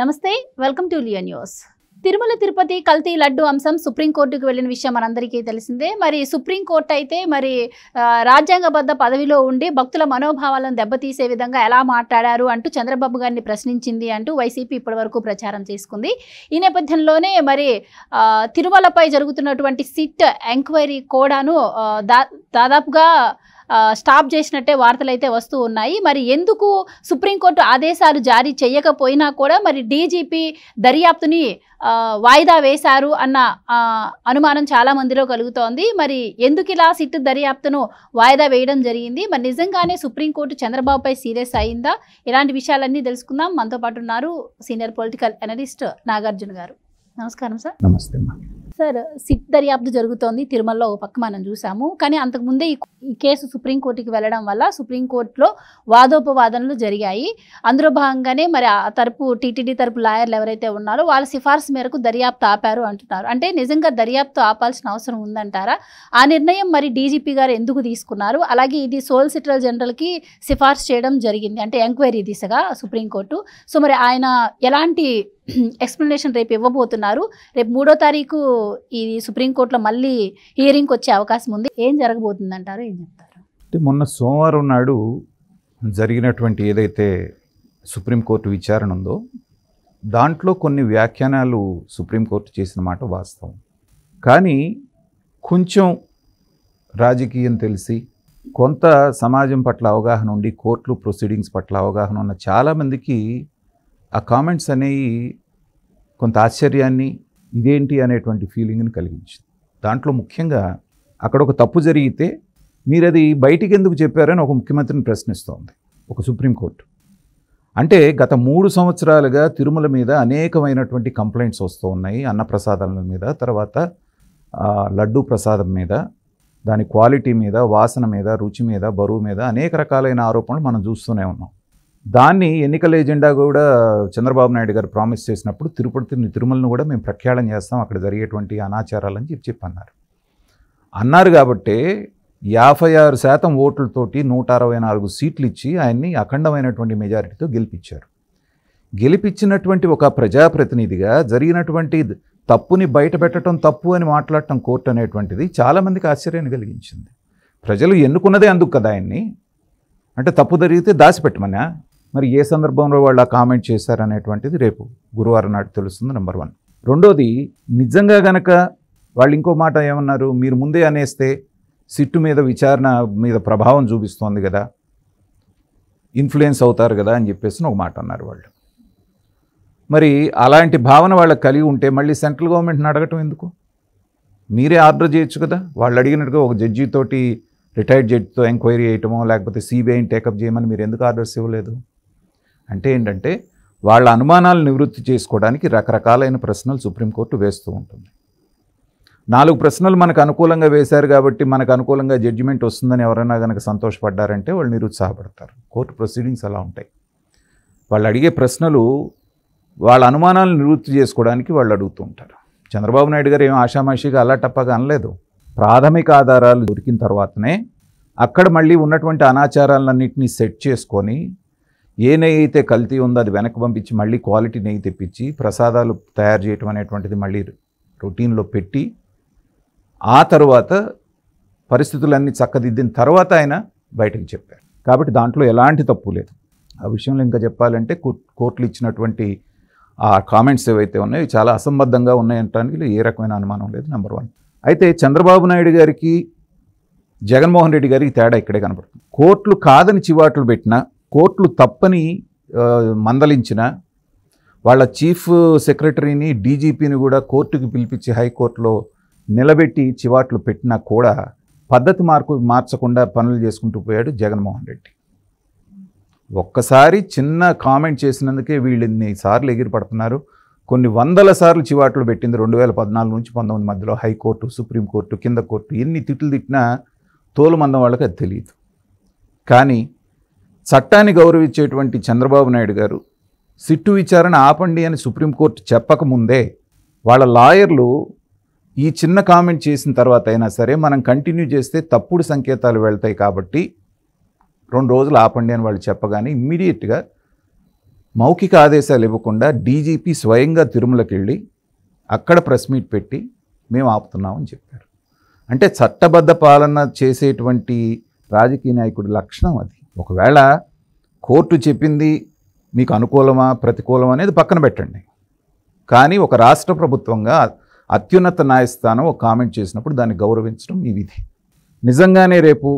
నమస్తే welcome to Leo News Tirumala Tirupati కల్తీ లడ్డు అంశం సుప్రీంకోర్టుకు వెళ్ళిన విషయం మనందరికీ తెలిసిందే మరి సుప్రీంకోర్టు అయితే మరి రాజ్యాంగబద్ధ పదవిలో ఉండి భక్తుల మనోభావాలను దెబ్బతీసే విధంగా ఎలా మాట్లాడారు అంటూ చంద్రబాబు గారిని ప్రశ్నించింది అంటూ వైసీపీ ఇప్పటివరకు ప్రచారం చేసుకుంది ఈ నేపథ్యంలోనే మరి తిరుమలపై జరుగుతున్నటువంటి సిట్ ఎంక్వైరీ కూడాను దా దాదాపుగా స్టాప్ చేసినట్టే వార్తలు అయితే వస్తూ ఉన్నాయి మరి ఎందుకు సుప్రీంకోర్టు ఆదేశాలు జారీ చేయకపోయినా కూడా మరి డీజీపీ దర్యాప్తుని వాయిదా వేశారు అన్న అనుమానం చాలా మందిలో కలుగుతోంది మరి ఎందుకు ఇలా సిట్ దర్యాప్తును వాయిదా వేయడం జరిగింది మరి నిజంగానే సుప్రీంకోర్టు చంద్రబాబుపై సీరియస్ అయిందా ఇలాంటి విషయాలన్నీ తెలుసుకుందాం మనతో పాటు ఉన్నారు సీనియర్ పొలిటికల్ అనలిస్ట్ నాగార్జున గారు నమస్కారం సార్ నమస్తే సార్ సిట్ దర్యాప్తు జరుగుతోంది తిరుమలలో ఒక పక్క మనం చూసాము కానీ అంతకుముందే ఈ కేసు సుప్రీంకోర్టుకి వెళ్ళడం వల్ల సుప్రీంకోర్టులో వాదోపవాదనలు జరిగాయి అందులో భాగంగానే మరి ఆ తరపు టీటీడీ తరపు లాయర్లు ఎవరైతే ఉన్నారో వాళ్ళ సిఫార్సు మేరకు దర్యాప్తు ఆపారు అంటున్నారు అంటే నిజంగా దర్యాప్తు ఆపాల్సిన అవసరం ఉందంటారా ఆ నిర్ణయం మరి డీజీపీ గారు ఎందుకు తీసుకున్నారు అలాగే ఇది సోలిసిటర్ జనరల్కి సిఫార్సు చేయడం జరిగింది అంటే ఎంక్వైరీ దిశగా సుప్రీంకోర్టు సో మరి ఆయన ఎలాంటి ఎక్స్ప్లెనేషన్ రేపు ఇవ్వబోతున్నారు రేపు మూడో తారీఖు ఇది సుప్రీంకోర్టులో మళ్ళీ హియరింగ్ వచ్చే అవకాశం ఉంది ఏం జరగబోతుంది అంటారు ఏం చెప్తారు అంటే మొన్న సోమవారం నాడు జరిగినటువంటి ఏదైతే సుప్రీంకోర్టు విచారణ ఉందో దాంట్లో కొన్ని వ్యాఖ్యానాలు సుప్రీంకోర్టు చేసిన మాట వాస్తవం కానీ కొంచెం రాజకీయం తెలిసి కొంత సమాజం పట్ల అవగాహన ఉండి కోర్టులు ప్రొసీడింగ్స్ పట్ల అవగాహన ఉన్న చాలామందికి ఆ కామెంట్స్ అనేవి కొంత ఆశ్చర్యాన్ని ఇదేంటి అనేటువంటి ఫీలింగ్ని కలిగించింది దాంట్లో ముఖ్యంగా అక్కడ ఒక తప్పు జరిగితే మీరు అది బయటికి ఎందుకు చెప్పారని ఒక ముఖ్యమంత్రిని ప్రశ్నిస్తోంది ఒక సుప్రీంకోర్టు అంటే గత మూడు సంవత్సరాలుగా తిరుమల మీద అనేకమైనటువంటి కంప్లైంట్స్ వస్తూ ఉన్నాయి అన్న ప్రసాదాల మీద తర్వాత లడ్డు ప్రసాదం మీద దాని క్వాలిటీ మీద వాసన మీద రుచి మీద బరువు మీద అనేక రకాలైన ఆరోపణలు మనం చూస్తూనే ఉన్నాం దాన్ని ఎన్నికల ఎజెండా కూడా చంద్రబాబు నాయుడు గారు ప్రామిస్ చేసినప్పుడు తిరుపతి తిరుమలను కూడా మేము ప్రఖ్యాళం చేస్తాం అక్కడ జరిగేటువంటి అనాచారాలని చెప్పి చెప్పన్నారు అన్నారు కాబట్టి యాభై ఆరు శాతం ఓట్లతోటి నూట అరవై నాలుగు సీట్లు ఇచ్చి ఆయన్ని అఖండమైనటువంటి మెజారిటీతో గెలిపించారు గెలిపించినటువంటి ఒక ప్రజాప్రతినిధిగా జరిగినటువంటి తప్పుని బయట పెట్టడం తప్పు అని మాట్లాడటం కోర్టు అనేటువంటిది చాలామందికి ఆశ్చర్యాన్ని కలిగించింది ప్రజలు ఎన్నుకున్నదే అందుకు కదా ఆయన్ని అంటే తప్పు జరిగితే దాచిపెట్టమన్నా మరి ఏ సందర్భంలో వాళ్ళు ఆ కామెంట్ చేశారనేటువంటిది రేపు గురువారం నాడు తెలుస్తుంది నెంబర్ వన్ రెండోది నిజంగా గనక వాళ్ళు ఇంకో మాట ఏమన్నారు మీరు ముందే అనేస్తే సిట్టు మీద విచారణ మీద ప్రభావం చూపిస్తోంది కదా ఇన్ఫ్లుయెన్స్ అవుతారు కదా అని చెప్పేసి ఒక మాట అన్నారు వాళ్ళు మరి అలాంటి భావన వాళ్ళకి కలిగి ఉంటే మళ్ళీ సెంట్రల్ గవర్నమెంట్ని అడగటం ఎందుకు మీరే ఆర్డర్ చేయొచ్చు కదా వాళ్ళు అడిగినట్టుగా ఒక జడ్జితోటి రిటైర్డ్ జడ్జితో ఎంక్వైరీ చేయటమో లేకపోతే సిబిఐని టేకప్ చేయమని మీరు ఎందుకు ఆర్డర్స్ ఇవ్వలేదు అంటే ఏంటంటే వాళ్ళ అనుమానాలు నివృత్తి చేసుకోవడానికి రకరకాలైన ప్రశ్నలు సుప్రీంకోర్టు వేస్తూ ఉంటుంది నాలుగు ప్రశ్నలు మనకు అనుకూలంగా వేశారు కాబట్టి మనకు అనుకూలంగా జడ్జిమెంట్ వస్తుందని ఎవరైనా కనుక సంతోషపడ్డారంటే వాళ్ళు నిరుత్సాహపడతారు కోర్టు ప్రొసీడింగ్స్ అలా ఉంటాయి వాళ్ళు అడిగే ప్రశ్నలు వాళ్ళ అనుమానాలను నివృత్తి చేసుకోవడానికి వాళ్ళు అడుగుతూ ఉంటారు చంద్రబాబు నాయుడు గారు ఏం ఆషామాషిగా అలా టప్పగా అనలేదు ప్రాథమిక ఆధారాలు దొరికిన తర్వాతనే అక్కడ మళ్ళీ ఉన్నటువంటి అనాచారాలన్నింటినీ సెట్ చేసుకొని ఏ నెయ్యి అయితే కల్తీ ఉందో అది వెనక్కి పంపించి మళ్ళీ క్వాలిటీ నెయ్యి తెప్పించి ప్రసాదాలు తయారు చేయటం అనేటువంటిది మళ్ళీ రొటీన్లో పెట్టి ఆ తర్వాత పరిస్థితులన్నీ చక్కదిద్దిన తర్వాత ఆయన బయటకు చెప్పారు కాబట్టి దాంట్లో ఎలాంటి తప్పు లేదు ఆ విషయంలో ఇంకా చెప్పాలంటే కోర్టులు ఇచ్చినటువంటి ఆ కామెంట్స్ ఏవైతే ఉన్నాయో చాలా అసంబద్ధంగా ఉన్నాయంటానికి ఏ రకమైన అనుమానం లేదు నెంబర్ వన్ అయితే చంద్రబాబు నాయుడు గారికి జగన్మోహన్ రెడ్డి గారికి తేడా ఇక్కడే కనపడుతుంది కోర్టులు కాదని చివాట్లు పెట్టినా కోర్టులు తప్పని మందలించిన వాళ్ళ చీఫ్ సెక్రటరీని డీజీపీని కూడా కోర్టుకి పిలిపించి హైకోర్టులో నిలబెట్టి చివాట్లు పెట్టినా కూడా పద్ధతి మార్పు మార్చకుండా పనులు చేసుకుంటూ పోయాడు జగన్మోహన్ రెడ్డి ఒక్కసారి చిన్న కామెంట్ చేసినందుకే వీళ్ళు ఇన్నిసార్లు ఎగిరిపడుతున్నారు కొన్ని వందల సార్లు చివాట్లు పెట్టింది రెండు వేల పద్నాలుగు నుంచి పంతొమ్మిది మధ్యలో హైకోర్టు సుప్రీంకోర్టు కింద కోర్టు ఎన్ని తిట్లు తిట్టినా తోలుమందం వాళ్ళకి అది తెలియదు కానీ చట్టాన్ని గౌరవించేటువంటి చంద్రబాబు నాయుడు గారు సిట్టు విచారణ ఆపండి అని సుప్రీంకోర్టు చెప్పకముందే వాళ్ళ లాయర్లు ఈ చిన్న కామెంట్ చేసిన తర్వాత అయినా సరే మనం కంటిన్యూ చేస్తే తప్పుడు సంకేతాలు వెళ్తాయి కాబట్టి రెండు రోజులు ఆపండి అని వాళ్ళు చెప్పగానే ఇమ్మీడియట్గా మౌఖిక ఆదేశాలు ఇవ్వకుండా డీజీపీ స్వయంగా తిరుమలకి వెళ్ళి అక్కడ ప్రెస్ మీట్ పెట్టి మేము ఆపుతున్నామని చెప్పారు అంటే చట్టబద్ధ పాలన చేసేటువంటి రాజకీయ నాయకుడి లక్షణం అది ఒకవేళ కోర్టు చెప్పింది మీకు అనుకూలమా ప్రతికూలమా అనేది పక్కన పెట్టండి కానీ ఒక రాష్ట్ర ప్రభుత్వంగా అత్యున్నత న్యాయస్థానం ఒక కామెంట్ చేసినప్పుడు దాన్ని గౌరవించడం మీ విధి నిజంగానే రేపు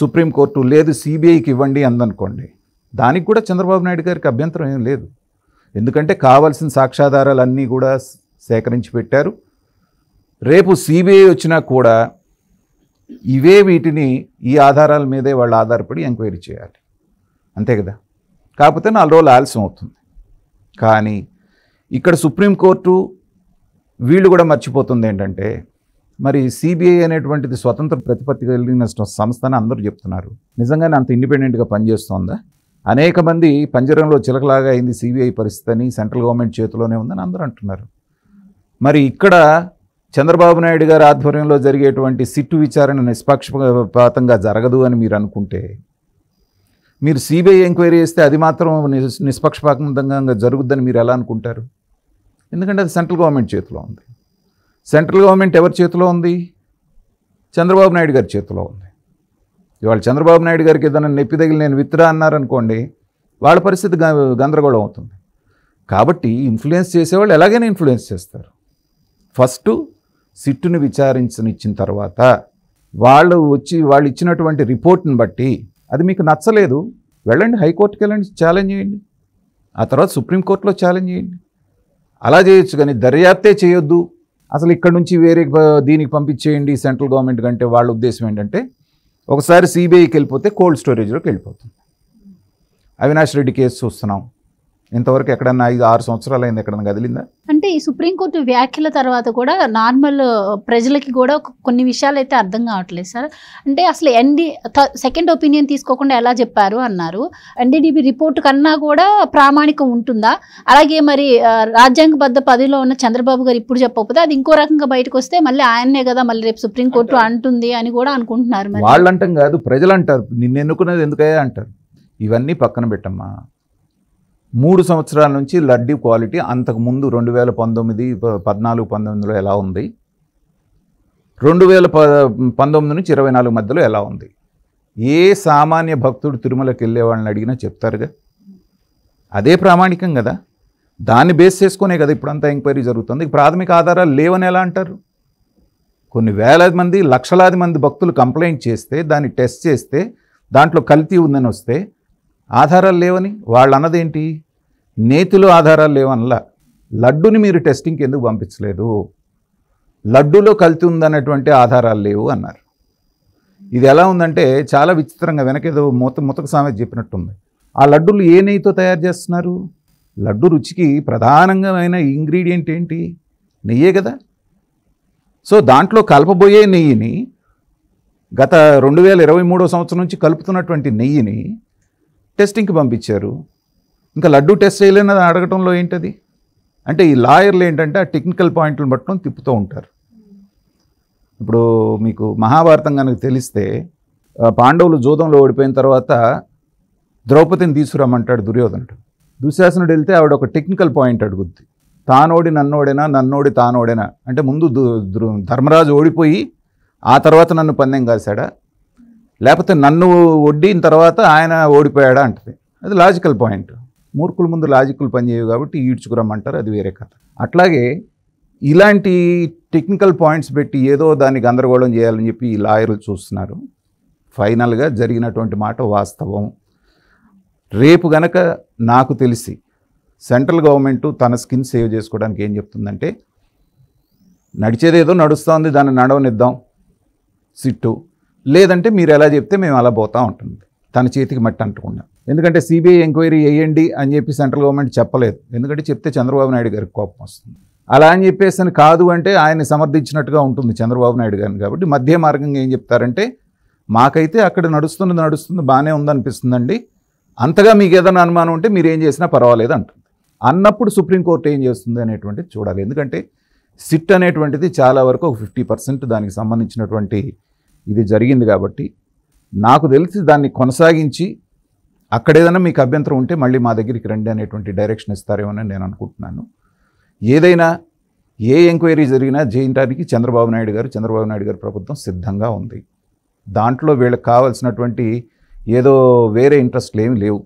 సుప్రీంకోర్టు లేదు సిబిఐకి ఇవ్వండి అందనుకోండి దానికి కూడా చంద్రబాబు నాయుడు గారికి అభ్యంతరం ఏం లేదు ఎందుకంటే కావాల్సిన సాక్ష్యాధారాలన్నీ కూడా సేకరించి పెట్టారు రేపు సిబిఐ వచ్చినా కూడా ఇవే వీటిని ఈ ఆధారాల మీదే వాళ్ళు ఆధారపడి ఎంక్వైరీ చేయాలి అంతే కదా కాకపోతే నాలుగు రోజులు ఆలస్యం అవుతుంది కానీ ఇక్కడ సుప్రీంకోర్టు వీళ్ళు కూడా మర్చిపోతుంది ఏంటంటే మరి సిబిఐ అనేటువంటిది స్వతంత్ర ప్రతిపత్తి కలిగిన సంస్థ అని అందరూ చెప్తున్నారు నిజంగానే అంత ఇండిపెండెంట్గా పనిచేస్తోందా అనేక మంది పంజరంలో చిలకలాగా అయింది సిబిఐ పరిస్థితి సెంట్రల్ గవర్నమెంట్ చేతిలోనే ఉందని అందరూ అంటున్నారు మరి ఇక్కడ చంద్రబాబు నాయుడు గారి ఆధ్వర్యంలో జరిగేటువంటి సిట్టు విచారణ నిష్పక్షపాతంగా జరగదు అని మీరు అనుకుంటే మీరు సిబిఐ ఎంక్వైరీ చేస్తే అది మాత్రం నిష్పక్షపాతంగా జరుగుద్దని మీరు ఎలా అనుకుంటారు ఎందుకంటే అది సెంట్రల్ గవర్నమెంట్ చేతిలో ఉంది సెంట్రల్ గవర్నమెంట్ ఎవరి చేతిలో ఉంది చంద్రబాబు నాయుడు గారి చేతిలో ఉంది ఇవాళ చంద్రబాబు నాయుడు గారికి ఏదైనా నొప్పి తగిలి నేను విత్తురా అన్నారనుకోండి వాళ్ళ పరిస్థితి గందరగోళం అవుతుంది కాబట్టి ఇన్ఫ్లుయెన్స్ చేసేవాళ్ళు ఎలాగైనా ఇన్ఫ్లుయెన్స్ చేస్తారు ఫస్ట్ సిట్టును విచారించనిచ్చిన తర్వాత వాళ్ళు వచ్చి వాళ్ళు ఇచ్చినటువంటి రిపోర్ట్ని బట్టి అది మీకు నచ్చలేదు వెళ్ళండి హైకోర్టుకి వెళ్ళండి ఛాలెంజ్ చేయండి ఆ తర్వాత సుప్రీంకోర్టులో ఛాలెంజ్ చేయండి అలా చేయొచ్చు కానీ దర్యాప్తే చేయొద్దు అసలు ఇక్కడ నుంచి వేరే దీనికి పంపించేయండి సెంట్రల్ గవర్నమెంట్ కంటే వాళ్ళ ఉద్దేశం ఏంటంటే ఒకసారి సిబిఐకి వెళ్ళిపోతే కోల్డ్ స్టోరేజ్లోకి వెళ్ళిపోతుంది అవినాష్ రెడ్డి కేసు చూస్తున్నాం ఇంతవరకు ఎక్కడన్నా ఐదు ఆరు సంవత్సరాలు అయింది ఎక్కడన్నా కదిలిందా అంటే ఈ సుప్రీంకోర్టు వ్యాఖ్యల తర్వాత కూడా నార్మల్ ప్రజలకి కూడా కొన్ని విషయాలు అయితే అర్థం కావట్లేదు సార్ అంటే అసలు ఎన్డీ సెకండ్ ఒపీనియన్ తీసుకోకుండా ఎలా చెప్పారు అన్నారు ఎన్డీడీబీ రిపోర్ట్ కన్నా కూడా ప్రామాణికం ఉంటుందా అలాగే మరి రాజ్యాంగబద్ధ పదవిలో ఉన్న చంద్రబాబు గారు ఇప్పుడు చెప్పకపోతే అది ఇంకో రకంగా బయటకు వస్తే మళ్ళీ ఆయన్నే కదా మళ్ళీ రేపు సుప్రీంకోర్టు అంటుంది అని కూడా అనుకుంటున్నారు వాళ్ళు అంటాం కాదు ప్రజలు అంటారు నిన్ను ఎన్నుకున్నది ఎందుకే అంటారు ఇవన్నీ పక్కన పెట్టమ్మా మూడు సంవత్సరాల నుంచి లడ్డీ క్వాలిటీ అంతకుముందు రెండు వేల పంతొమ్మిది పద్నాలుగు పంతొమ్మిదిలో ఎలా ఉంది రెండు వేల ప పంతొమ్మిది నుంచి ఇరవై నాలుగు మధ్యలో ఎలా ఉంది ఏ సామాన్య భక్తుడు తిరుమలకి వెళ్ళే వాళ్ళని అడిగినా చెప్తారుగా అదే ప్రామాణికం కదా దాన్ని బేస్ చేసుకునే కదా ఇప్పుడంతా ఎంక్వైరీ జరుగుతుంది ప్రాథమిక ఆధారాలు లేవని ఎలా అంటారు కొన్ని వేలాది మంది లక్షలాది మంది భక్తులు కంప్లైంట్ చేస్తే దాన్ని టెస్ట్ చేస్తే దాంట్లో కల్తీ ఉందని వస్తే ఆధారాలు లేవని వాళ్ళు అన్నదేంటి నేతిలో ఆధారాలు లేవన్న లడ్డుని మీరు టెస్టింగ్కి ఎందుకు పంపించలేదు లడ్డులో కల్తీ ఉందన్నటువంటి ఆధారాలు లేవు అన్నారు ఇది ఎలా ఉందంటే చాలా విచిత్రంగా వెనకేదో మూత మూతకు సామెత చెప్పినట్టుంది ఆ లడ్డూలు ఏ నెయ్యితో తయారు చేస్తున్నారు లడ్డు రుచికి ప్రధానంగా ఇంగ్రీడియంట్ ఏంటి నెయ్యే కదా సో దాంట్లో కలపబోయే నెయ్యిని గత రెండు వేల ఇరవై సంవత్సరం నుంచి కలుపుతున్నటువంటి నెయ్యిని టెస్టింగ్కి పంపించారు ఇంకా లడ్డు టెస్ట్ చేయలేని అడగటంలో ఏంటది అంటే ఈ లాయర్లు ఏంటంటే ఆ టెక్నికల్ పాయింట్లను బట్టడం తిప్పుతూ ఉంటారు ఇప్పుడు మీకు మహాభారతం కనుక తెలిస్తే పాండవులు జూదంలో ఓడిపోయిన తర్వాత ద్రౌపదిని తీసుకురమ్మంటాడు దుర్యోధనుడు దుశ్శాసనుడు వెళ్తే ఆవిడ ఒక టెక్నికల్ పాయింట్ అడుగుద్ది తానోడి నన్నోడేనా నన్నోడి తానోడేనా అంటే ముందు ధర్మరాజు ఓడిపోయి ఆ తర్వాత నన్ను పందెం కాశాడా లేకపోతే నన్ను ఒడ్డిన తర్వాత ఆయన ఓడిపోయాడా అంటది అది లాజికల్ పాయింట్ మూర్ఖుల ముందు లాజిక్లు పనిచేయవు కాబట్టి ఈడ్చుకురమ్మంటారు అది వేరే కథ అట్లాగే ఇలాంటి టెక్నికల్ పాయింట్స్ పెట్టి ఏదో దాన్ని గందరగోళం చేయాలని చెప్పి ఈ లాయర్లు చూస్తున్నారు ఫైనల్గా జరిగినటువంటి మాట వాస్తవం రేపు గనక నాకు తెలిసి సెంట్రల్ గవర్నమెంట్ తన స్కిన్ సేవ్ చేసుకోవడానికి ఏం చెప్తుందంటే నడిచేదేదో నడుస్తుంది దాన్ని నడవనిద్దాం సిట్టు లేదంటే మీరు ఎలా చెప్తే మేము అలా పోతూ ఉంటుంది తన చేతికి మట్టి అంటుకున్నాం ఎందుకంటే సిబిఐ ఎంక్వైరీ వేయండి అని చెప్పి సెంట్రల్ గవర్నమెంట్ చెప్పలేదు ఎందుకంటే చెప్తే చంద్రబాబు నాయుడు గారికి కోపం వస్తుంది అలా అని చెప్పేసి కాదు అంటే ఆయన సమర్థించినట్టుగా ఉంటుంది చంద్రబాబు నాయుడు గారిని కాబట్టి మధ్య మార్గంగా ఏం చెప్తారంటే మాకైతే అక్కడ నడుస్తున్నది నడుస్తుంది బాగానే ఉందనిపిస్తుందండి అంతగా మీకు ఏదైనా అనుమానం ఉంటే మీరు ఏం చేసినా పర్వాలేదు అంటుంది అన్నప్పుడు సుప్రీంకోర్టు ఏం చేస్తుంది అనేటువంటిది చూడాలి ఎందుకంటే సిట్ అనేటువంటిది చాలా వరకు ఒక ఫిఫ్టీ దానికి సంబంధించినటువంటి ఇది జరిగింది కాబట్టి నాకు తెలిసి దాన్ని కొనసాగించి అక్కడ ఏదైనా మీకు అభ్యంతరం ఉంటే మళ్ళీ మా దగ్గరికి రండి అనేటువంటి డైరెక్షన్ అని నేను అనుకుంటున్నాను ఏదైనా ఏ ఎంక్వైరీ జరిగినా జయించడానికి చంద్రబాబు నాయుడు గారు చంద్రబాబు నాయుడు గారు ప్రభుత్వం సిద్ధంగా ఉంది దాంట్లో వీళ్ళకి కావాల్సినటువంటి ఏదో వేరే ఇంట్రెస్ట్లు ఏమి లేవు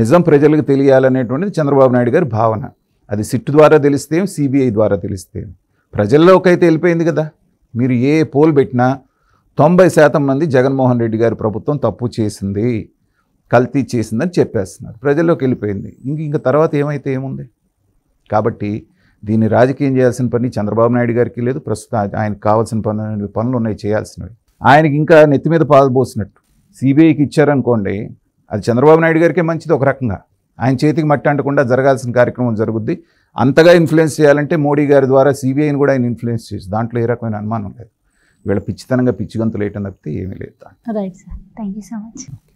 నిజం ప్రజలకు తెలియాలనేటువంటిది చంద్రబాబు నాయుడు గారి భావన అది సిట్ ద్వారా తెలిస్తే సిబిఐ ద్వారా తెలిస్తే అయితే వెళ్ళిపోయింది కదా మీరు ఏ పోల్ పెట్టినా తొంభై శాతం మంది జగన్మోహన్ రెడ్డి గారి ప్రభుత్వం తప్పు చేసింది కల్తీ చేసిందని చెప్పేస్తున్నారు ప్రజల్లోకి వెళ్ళిపోయింది ఇంక ఇంక తర్వాత ఏమైతే ఏముంది కాబట్టి దీన్ని రాజకీయం చేయాల్సిన పని చంద్రబాబు నాయుడు గారికి లేదు ప్రస్తుతం ఆయనకు కావాల్సిన పనులు పనులు ఉన్నాయి చేయాల్సినవి ఆయనకి ఇంకా నెత్తి మీద పాల్పోసినట్టు సిబిఐకి ఇచ్చారనుకోండి అది చంద్రబాబు నాయుడు గారికే మంచిది ఒక రకంగా ఆయన చేతికి మట్టి అంటకుండా జరగాల్సిన కార్యక్రమం జరుగుద్ది అంతగా ఇన్ఫ్లుయెన్స్ చేయాలంటే మోడీ గారి ద్వారా సిబిఐని కూడా ఆయన ఇన్ఫ్లుయెన్స్ చేసి దాంట్లో ఏ రకమైన అనుమానం లేదు వీళ్ళ పిచ్చితనంగా పిచ్చిగంతులు వేయటం తప్పితే ఏమీ లేదు right sir thank you so much